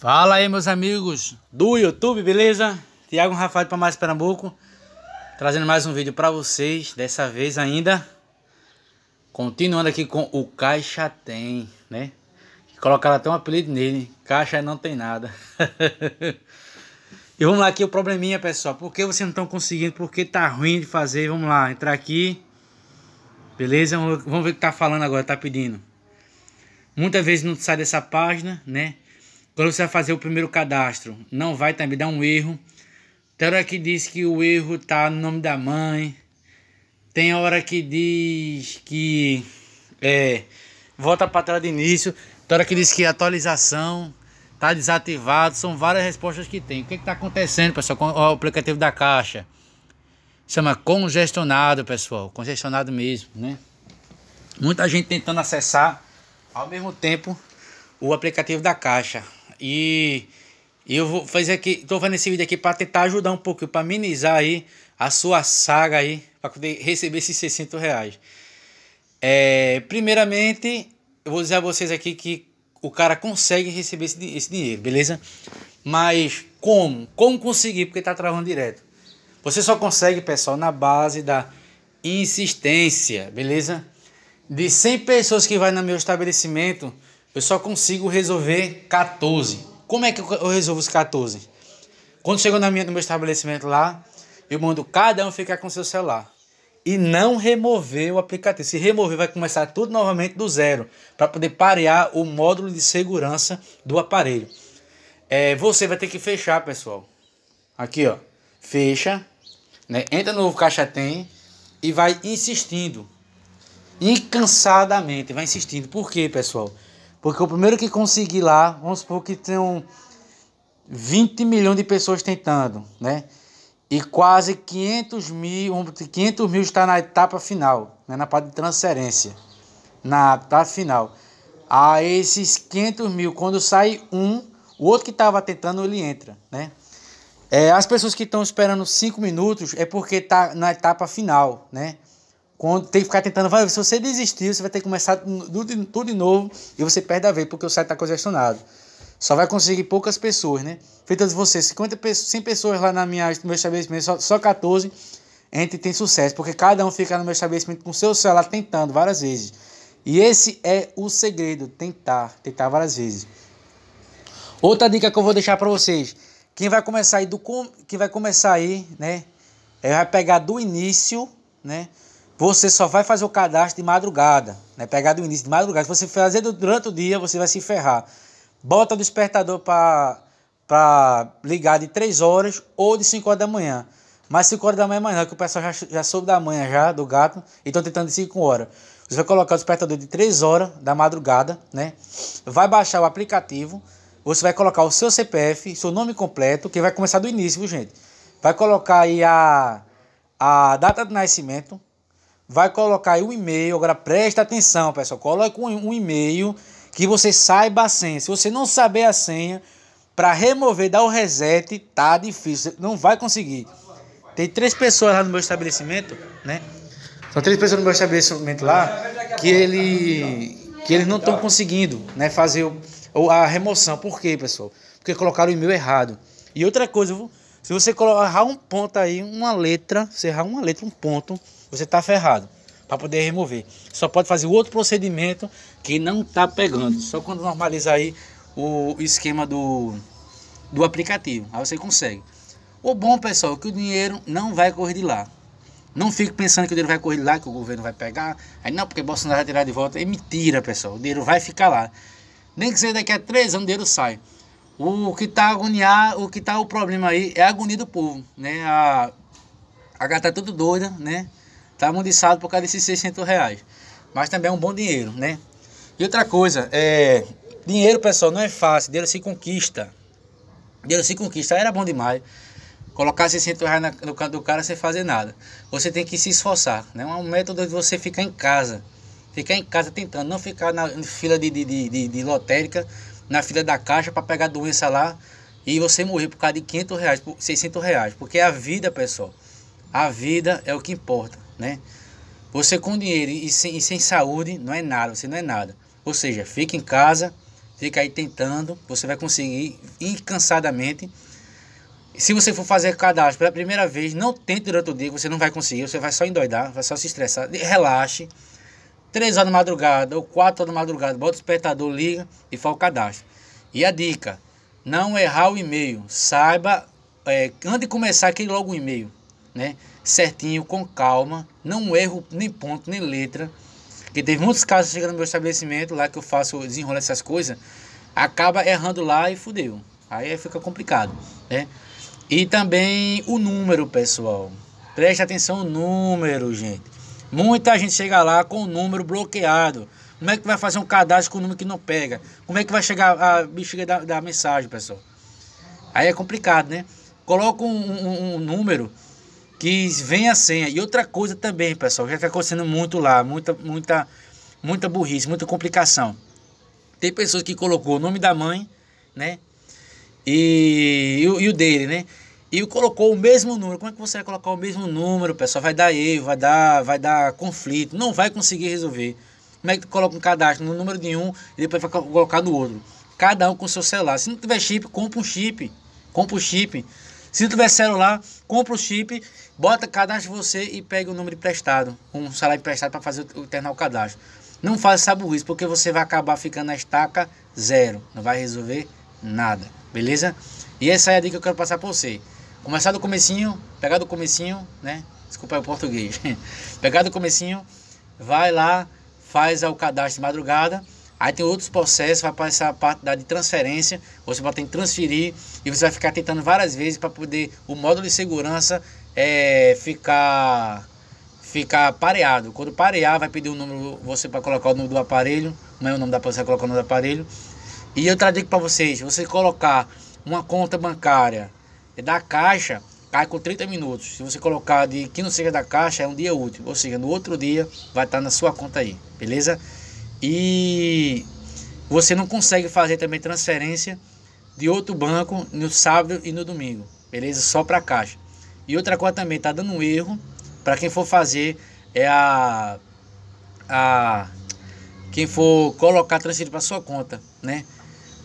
Fala aí meus amigos do YouTube, beleza? Tiago Rafael para mais Pernambuco, trazendo mais um vídeo para vocês, dessa vez ainda continuando aqui com o Caixa Tem, né? Colocaram até um apelido nele, Caixa não tem nada. e vamos lá aqui o probleminha, pessoal, por que vocês não estão conseguindo? Por que tá ruim de fazer, vamos lá, entrar aqui. Beleza? Vamos ver o que tá falando agora, tá pedindo. Muitas vezes não sai dessa página, né? Quando você vai fazer o primeiro cadastro, não vai também dar um erro. Tem hora que diz que o erro tá no nome da mãe. Tem hora que diz que é, volta para trás do início. Tem hora que diz que atualização tá desativado. São várias respostas que tem. O que é está acontecendo, pessoal, com o aplicativo da Caixa? Chama congestionado, pessoal. Congestionado mesmo, né? Muita gente tentando acessar ao mesmo tempo o aplicativo da Caixa. E eu vou fazer aqui, tô fazendo esse vídeo aqui para tentar ajudar um pouco, para minimizar aí a sua saga aí, para poder receber esses 600 reais. É, primeiramente, eu vou dizer a vocês aqui que o cara consegue receber esse, esse dinheiro, beleza? Mas como? Como conseguir? Porque tá travando direto. Você só consegue, pessoal, na base da insistência, beleza? De 100 pessoas que vai no meu estabelecimento, eu só consigo resolver 14. Como é que eu resolvo os 14? Quando chegou na minha, no meu estabelecimento lá, eu mando cada um ficar com seu celular. E não remover o aplicativo. Se remover, vai começar tudo novamente do zero. Para poder parear o módulo de segurança do aparelho. É, você vai ter que fechar, pessoal. Aqui, ó. Fecha. Né? Entra no caixa tem. E vai insistindo. Incansadamente. Vai insistindo. Por quê, pessoal? Porque o primeiro que conseguir lá, vamos supor que tem 20 milhões de pessoas tentando, né? E quase 500 mil, 500 mil está na etapa final, né? na parte de transferência, na etapa final. A esses 500 mil, quando sai um, o outro que estava tentando, ele entra, né? É, as pessoas que estão esperando 5 minutos é porque está na etapa final, né? Quando, tem que ficar tentando, se você desistir, você vai ter que começar tudo, tudo de novo e você perde a vez, porque o site está congestionado. Só vai conseguir poucas pessoas, né? Feitas você, 50 pessoas, 100 pessoas lá na minha, no meu estabelecimento, só, só 14 entre tem sucesso, porque cada um fica no meu estabelecimento com seu celular tentando várias vezes. E esse é o segredo, tentar, tentar várias vezes. Outra dica que eu vou deixar para vocês, quem vai começar aí do quem vai começar aí, né? É, vai pegar do início, né? Você só vai fazer o cadastro de madrugada, né? Pegar do início de madrugada. Se você fazer durante o dia, você vai se ferrar. Bota o despertador para ligar de 3 horas ou de 5 horas da manhã. Mas 5 horas da manhã é que o pessoal já, já soube da manhã já, do gato, e estão tentando de 5 horas. Você vai colocar o despertador de 3 horas da madrugada, né? Vai baixar o aplicativo, você vai colocar o seu CPF, seu nome completo, que vai começar do início, viu, gente? Vai colocar aí a, a data de nascimento, vai colocar aí um e-mail. Agora presta atenção, pessoal. Coloque um e-mail que você saiba a senha. Se você não saber a senha, para remover, dar o reset, tá difícil. Não vai conseguir. Tem três pessoas lá no meu estabelecimento, né? São três pessoas no meu estabelecimento lá que ele que eles não estão conseguindo, né, fazer o, a remoção. Por quê, pessoal? Porque colocaram o e-mail errado. E outra coisa, se você errar um ponto aí, uma letra, você errar uma letra, um ponto, você está ferrado para poder remover. Só pode fazer outro procedimento que não está pegando. Só quando normalizar aí o esquema do, do aplicativo. Aí você consegue. O bom, pessoal, é que o dinheiro não vai correr de lá. Não fique pensando que o dinheiro vai correr de lá, que o governo vai pegar. Aí não, porque Bolsonaro vai tirar de volta. É mentira, pessoal. O dinheiro vai ficar lá. Nem que seja daqui a três anos o dinheiro sai. O que está agoniado, o que está o problema aí é a agonia do povo, né? A, a gata tá tudo doida, né? Tá amundiçado por causa desses 600 reais. Mas também é um bom dinheiro, né? E outra coisa, é... Dinheiro, pessoal, não é fácil. Dinheiro se conquista. Dinheiro se conquista. Era bom demais. Colocar 600 reais no canto do cara sem fazer nada. Você tem que se esforçar, né? É um método de você ficar em casa. Ficar em casa tentando. Não ficar na fila de, de, de, de, de lotérica, na fila da caixa para pegar doença lá e você morrer por causa de 500 reais, 600 reais. Porque a vida, pessoal, a vida é o que importa né? Você com dinheiro e sem, e sem saúde não é nada, você não é nada. Ou seja, fica em casa, fica aí tentando, você vai conseguir incansadamente. Se você for fazer cadastro pela primeira vez, não tente durante o dia, você não vai conseguir, você vai só endoidar, vai só se estressar. Relaxe. Três horas da madrugada ou quatro horas da madrugada, bota o despertador, liga e faz o cadastro. E a dica, não errar o e-mail. Saiba, é, antes de começar, aquele logo o e-mail né? certinho, com calma, não erro nem ponto, nem letra. Porque teve muitos casos chegando no meu estabelecimento, lá que eu faço, desenrola essas coisas, acaba errando lá e fudeu. Aí é, fica complicado, né? E também o número, pessoal. Preste atenção no número, gente. Muita gente chega lá com o número bloqueado. Como é que vai fazer um cadastro com o número que não pega? Como é que vai chegar a bexiga da, da mensagem, pessoal? Aí é complicado, né? Coloca um, um, um número que venha a senha. E outra coisa também, pessoal, já está acontecendo muito lá, muita, muita, muita burrice, muita complicação. Tem pessoas que colocou o nome da mãe, né? E, e, e o dele, né? E colocou o mesmo número. Como é que você vai colocar o mesmo número, pessoal? Vai dar erro, vai dar, vai dar conflito, não vai conseguir resolver. Como é que coloca um cadastro no número de um e depois vai colocar no outro? Cada um com seu celular. Se não tiver chip, compra um chip. Compra um chip. Se não tiver celular, compra o chip, bota, cadastro você e pega o número emprestado, um salário emprestado para fazer o, terminal cadastro. Não faça essa burrice, porque você vai acabar ficando na estaca zero. Não vai resolver nada, beleza? E essa é a dica que eu quero passar para você. Começar do comecinho, pegar do comecinho, né? Desculpa aí o português. pegar do comecinho, vai lá, faz o cadastro de madrugada Aí tem outros processos, vai passar a parte da de transferência, você vai ter que transferir e você vai ficar tentando várias vezes para poder o módulo de segurança é, ficar ficar pareado. Quando parear, vai pedir o um número, você para colocar o número do aparelho, não é o nome da pessoa, colocar o nome do aparelho. E eu traduzo para vocês, você colocar uma conta bancária da Caixa, cai com 30 minutos. Se você colocar de que não seja da Caixa, é um dia útil, ou seja, no outro dia vai estar na sua conta aí, beleza? E você não consegue fazer também transferência de outro banco no sábado e no domingo, beleza? Só para caixa. E outra coisa também tá dando um erro para quem for fazer é a a quem for colocar transferir para sua conta, né?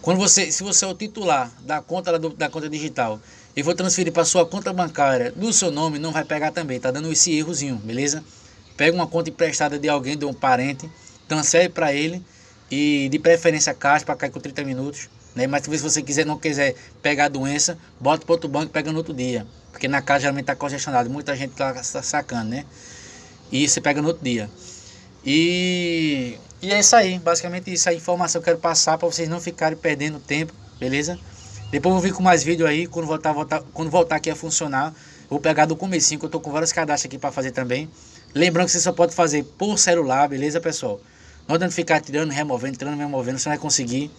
Quando você, se você é o titular da conta da conta digital e for transferir para sua conta bancária no seu nome, não vai pegar também, tá dando esse errozinho, beleza? Pega uma conta emprestada de alguém, de um parente transfere então, para ele e de preferência caixa para cair com 30 minutos. Né? Mas talvez se você quiser não quiser pegar a doença, bota para outro banco e pega no outro dia. Porque na casa geralmente está congestionado, muita gente está sacando, né? E você pega no outro dia. E, e é isso aí, basicamente isso é a informação que eu quero passar para vocês não ficarem perdendo tempo, beleza? Depois eu vou vir com mais vídeo aí, quando voltar, voltar, quando voltar aqui a funcionar, vou pegar do começo que eu estou com vários cadastros aqui para fazer também. Lembrando que você só pode fazer por celular, beleza, pessoal? Não adianta ficar tirando, removendo, tirando, removendo, você não vai conseguir.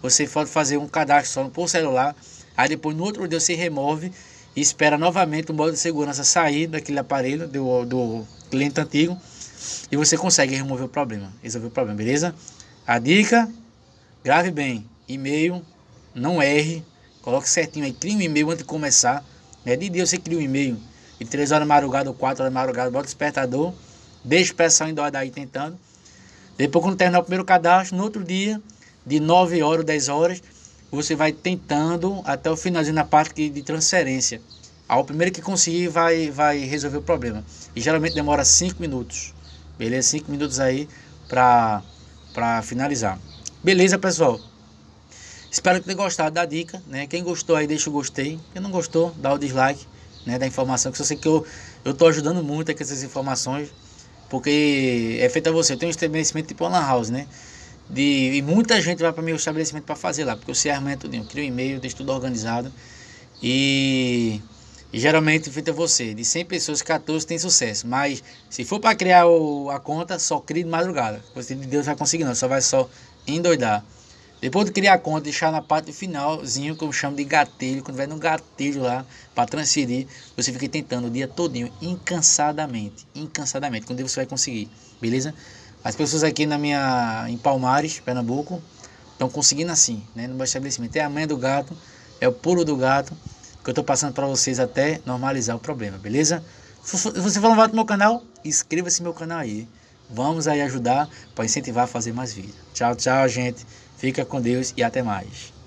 Você pode fazer um cadastro só por celular, aí depois no outro dia você remove e espera novamente o modo de segurança sair daquele aparelho, do, do cliente antigo, e você consegue remover o problema, resolver o problema, beleza? A dica, grave bem, e-mail, não erre, coloque certinho aí, crie um e-mail antes de começar, né? De dia você cria um e-mail, de 3 horas da madrugada ou 4 horas da madrugada, bota o despertador, deixa o pessoal indo aí tentando, depois, quando terminar o primeiro cadastro, no outro dia, de 9 horas ou 10 horas, você vai tentando até o finalzinho na parte de transferência. Ao primeiro que conseguir vai, vai resolver o problema. E geralmente demora 5 minutos. Beleza? 5 minutos aí para finalizar. Beleza, pessoal? Espero que tenha gostado da dica. Né? Quem gostou aí, deixa o gostei. Quem não gostou, dá o dislike né, da informação. Que eu sei que eu estou ajudando muito com essas informações. Porque é feito a você. Eu tenho um estabelecimento tipo Lan House, né? De, e muita gente vai para meu estabelecimento para fazer lá, porque eu sei armar tudo, eu crio e-mail, deixo tudo organizado. E, e geralmente feito a você. De 100 pessoas, 14 tem sucesso. Mas se for para criar o, a conta, só crie de madrugada. Você de Deus vai conseguir, não. Só vai só endoidar. Depois de criar a conta, deixar na parte finalzinho, que eu chamo de gatilho, quando vai no gatilho lá para transferir, você fica tentando o dia todinho, incansadamente, incansadamente, quando você vai conseguir, beleza? As pessoas aqui na minha em Palmares, Pernambuco, estão conseguindo assim, né, no meu estabelecimento. É a manha do gato, é o pulo do gato, que eu estou passando para vocês até normalizar o problema, beleza? Se você for novato no meu canal, inscreva-se no meu canal aí. Vamos aí ajudar para incentivar a fazer mais vídeos. Tchau, tchau, gente. Fica com Deus e até mais.